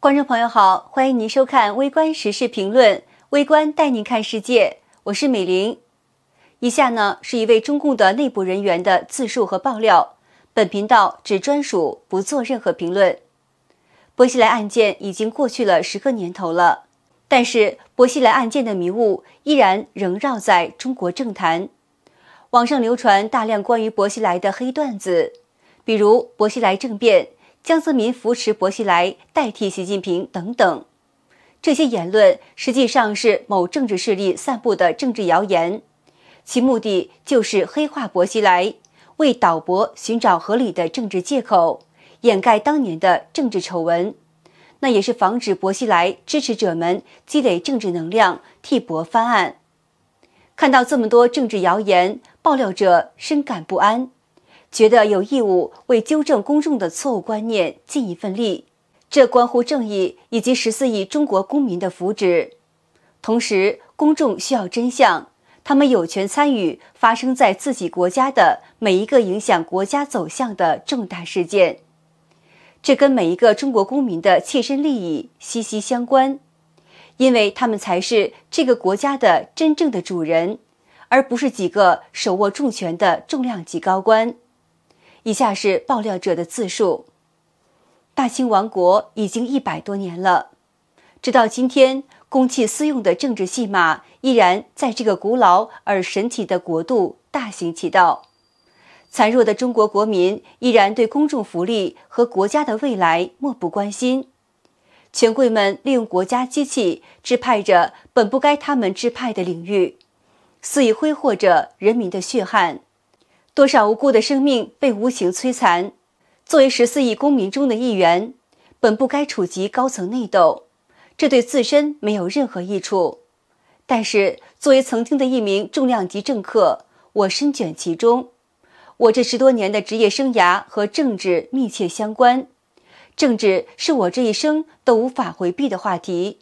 观众朋友好，欢迎您收看《微观时事评论》，微观带您看世界。我是美玲。以下呢是一位中共的内部人员的自述和爆料。本频道只专属，不做任何评论。薄熙来案件已经过去了十个年头了，但是薄熙来案件的迷雾依然仍绕在中国政坛。网上流传大量关于薄熙来的黑段子，比如薄熙来政变。江泽民扶持薄熙来代替习近平等等，这些言论实际上是某政治势力散布的政治谣言，其目的就是黑化薄熙来，为倒博寻找合理的政治借口，掩盖当年的政治丑闻。那也是防止薄熙来支持者们积累政治能量，替博翻案。看到这么多政治谣言，爆料者深感不安。觉得有义务为纠正公众的错误观念尽一份力，这关乎正义以及十四亿中国公民的福祉。同时，公众需要真相，他们有权参与发生在自己国家的每一个影响国家走向的重大事件，这跟每一个中国公民的切身利益息息相关，因为他们才是这个国家的真正的主人，而不是几个手握重权的重量级高官。以下是爆料者的自述：大清亡国已经一百多年了，直到今天，公器私用的政治戏码依然在这个古老而神奇的国度大行其道。孱弱的中国国民依然对公众福利和国家的未来漠不关心，权贵们利用国家机器支配着本不该他们支配的领域，肆意挥霍着人民的血汗。多少无辜的生命被无情摧残？作为十四亿公民中的一员，本不该触及高层内斗，这对自身没有任何益处。但是，作为曾经的一名重量级政客，我深卷其中。我这十多年的职业生涯和政治密切相关，政治是我这一生都无法回避的话题。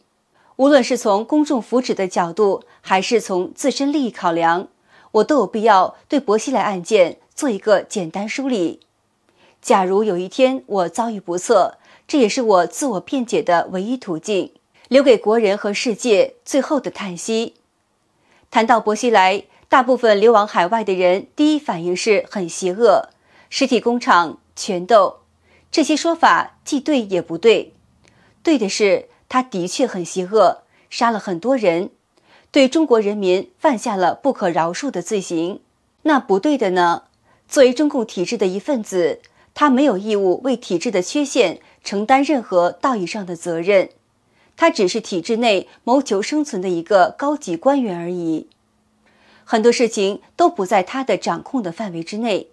无论是从公众福祉的角度，还是从自身利益考量。我都有必要对薄熙来案件做一个简单梳理。假如有一天我遭遇不测，这也是我自我辩解的唯一途径，留给国人和世界最后的叹息。谈到薄熙来，大部分流亡海外的人第一反应是很邪恶、实体工厂、权斗这些说法，既对也不对。对的是，他的确很邪恶，杀了很多人。对中国人民犯下了不可饶恕的罪行，那不对的呢？作为中共体制的一份子，他没有义务为体制的缺陷承担任何道义上的责任，他只是体制内谋求生存的一个高级官员而已。很多事情都不在他的掌控的范围之内，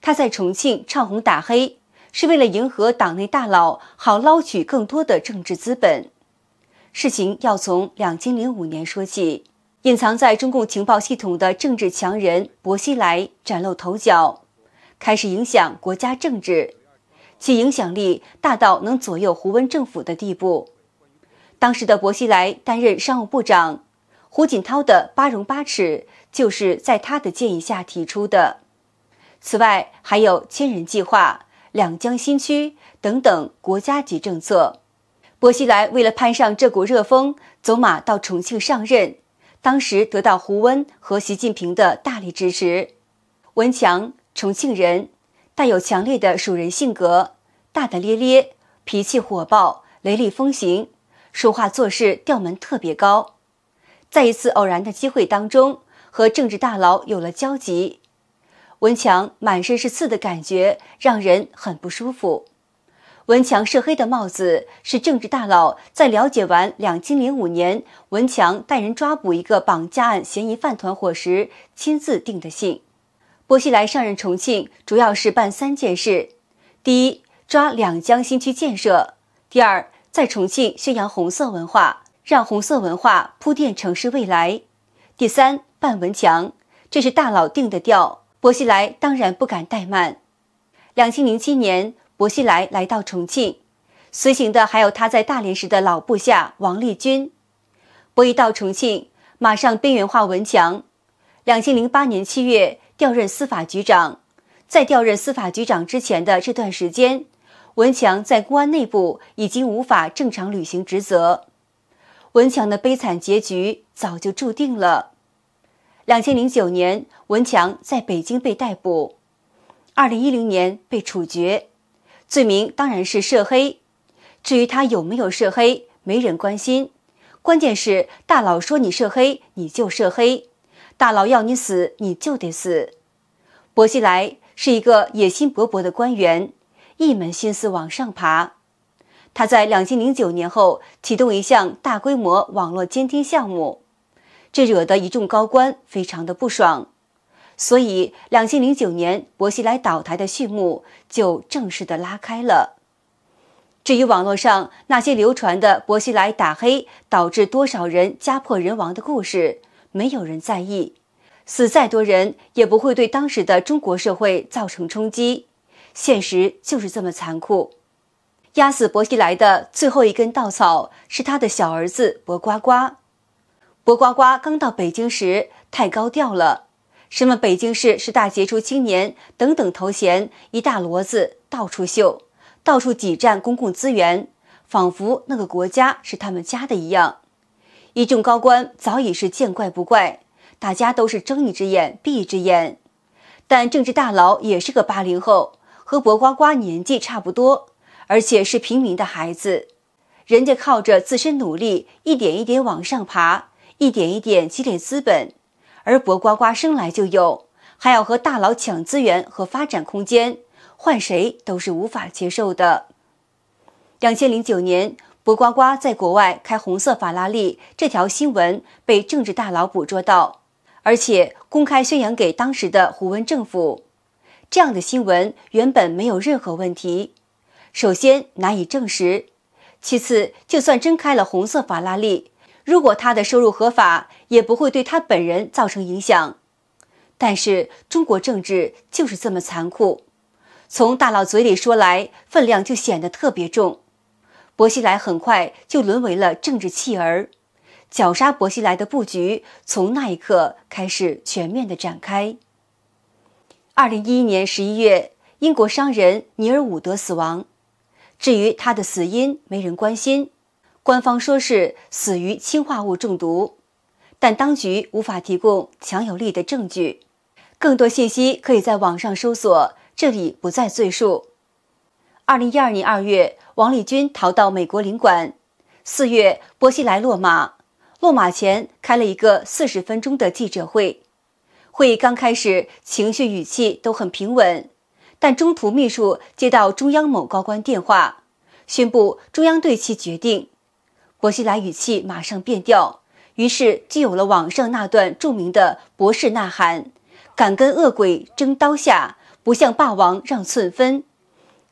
他在重庆唱红打黑，是为了迎合党内大佬，好捞取更多的政治资本。事情要从两千零五年说起。隐藏在中共情报系统的政治强人薄熙来崭露头角，开始影响国家政治，其影响力大到能左右胡温政府的地步。当时的薄熙来担任商务部长，胡锦涛的“八荣八耻”就是在他的建议下提出的。此外，还有“千人计划”、“两江新区”等等国家级政策。薄熙来为了攀上这股热风，走马到重庆上任，当时得到胡温和习近平的大力支持。文强，重庆人，带有强烈的蜀人性格，大大咧咧，脾气火爆，雷厉风行，说话做事调门特别高。在一次偶然的机会当中，和政治大佬有了交集。文强满身是刺的感觉，让人很不舒服。文强涉黑的帽子是政治大佬在了解完两千零五年文强带人抓捕一个绑架案嫌疑犯团伙时亲自定的性。薄熙来上任重庆主要是办三件事：第一，抓两江新区建设；第二，在重庆宣扬红色文化，让红色文化铺垫城市未来；第三，办文强，这是大佬定的调。薄熙来当然不敢怠慢。两千零七年。薄熙来来到重庆，随行的还有他在大连时的老部下王立军。薄一到重庆，马上边缘化文强。两千零八年七月调任司法局长，在调任司法局长之前的这段时间，文强在公安内部已经无法正常履行职责。文强的悲惨结局早就注定了。两千零九年，文强在北京被逮捕，二零一零年被处决。罪名当然是涉黑，至于他有没有涉黑，没人关心。关键是大佬说你涉黑，你就涉黑；大佬要你死，你就得死。薄熙来是一个野心勃勃的官员，一门心思往上爬。他在两千零九年后启动一项大规模网络监听项目，这惹得一众高官非常的不爽。所以，两千零九年薄熙来倒台的序幕就正式的拉开了。至于网络上那些流传的薄熙来打黑导致多少人家破人亡的故事，没有人在意，死再多人也不会对当时的中国社会造成冲击。现实就是这么残酷。压死薄熙来的最后一根稻草是他的小儿子薄瓜瓜。薄瓜瓜刚到北京时太高调了。什么北京市十大杰出青年等等头衔，一大摞子到处秀，到处挤占公共资源，仿佛那个国家是他们家的一样。一众高官早已是见怪不怪，大家都是睁一只眼闭一只眼。但政治大佬也是个八零后，和薄瓜瓜年纪差不多，而且是平民的孩子，人家靠着自身努力，一点一点往上爬，一点一点积累资本。而博瓜瓜生来就有，还要和大佬抢资源和发展空间，换谁都是无法接受的。两千零九年，博瓜瓜在国外开红色法拉利，这条新闻被政治大佬捕捉到，而且公开宣扬给当时的胡温政府。这样的新闻原本没有任何问题，首先难以证实，其次就算真开了红色法拉利。如果他的收入合法，也不会对他本人造成影响。但是中国政治就是这么残酷，从大佬嘴里说来，分量就显得特别重。薄熙来很快就沦为了政治弃儿，绞杀薄熙来的布局从那一刻开始全面的展开。二零一一年十一月，英国商人尼尔伍德死亡，至于他的死因，没人关心。官方说是死于氰化物中毒，但当局无法提供强有力的证据。更多信息可以在网上搜索，这里不再赘述。二零一二年二月，王立军逃到美国领馆。四月，薄熙来落马，落马前开了一个四十分钟的记者会。会议刚开始，情绪语气都很平稳，但中途秘书接到中央某高官电话，宣布中央对其决定。薄熙来语气马上变调，于是就有了网上那段著名的博士呐喊：“敢跟恶鬼争刀下，不向霸王让寸分。”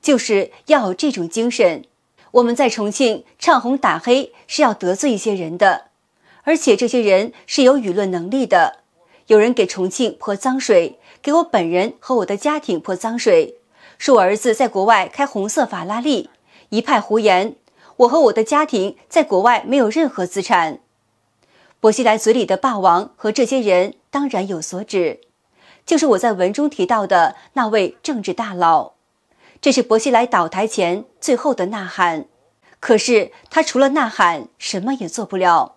就是要这种精神。我们在重庆唱红打黑是要得罪一些人的，而且这些人是有舆论能力的。有人给重庆泼脏水，给我本人和我的家庭泼脏水，说我儿子在国外开红色法拉利，一派胡言。我和我的家庭在国外没有任何资产。薄熙来嘴里的“霸王”和这些人当然有所指，就是我在文中提到的那位政治大佬。这是薄熙来倒台前最后的呐喊，可是他除了呐喊，什么也做不了。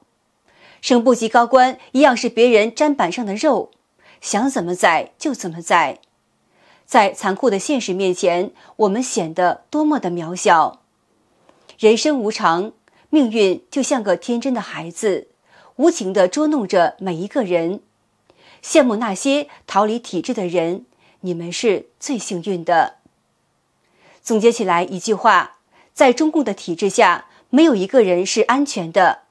省部级高官一样是别人砧板上的肉，想怎么宰就怎么宰。在残酷的现实面前，我们显得多么的渺小。人生无常，命运就像个天真的孩子，无情地捉弄着每一个人。羡慕那些逃离体制的人，你们是最幸运的。总结起来一句话，在中共的体制下，没有一个人是安全的，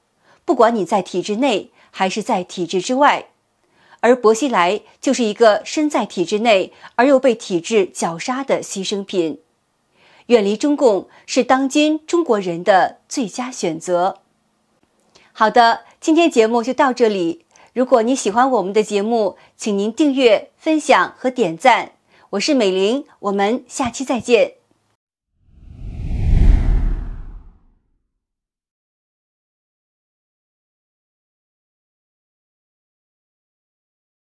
不管你在体制内还是在体制之外。而薄熙来就是一个身在体制内而又被体制绞杀的牺牲品。远离中共是当今中国人的最佳选择。好的，今天节目就到这里。如果你喜欢我们的节目，请您订阅、分享和点赞。我是美玲，我们下期再见。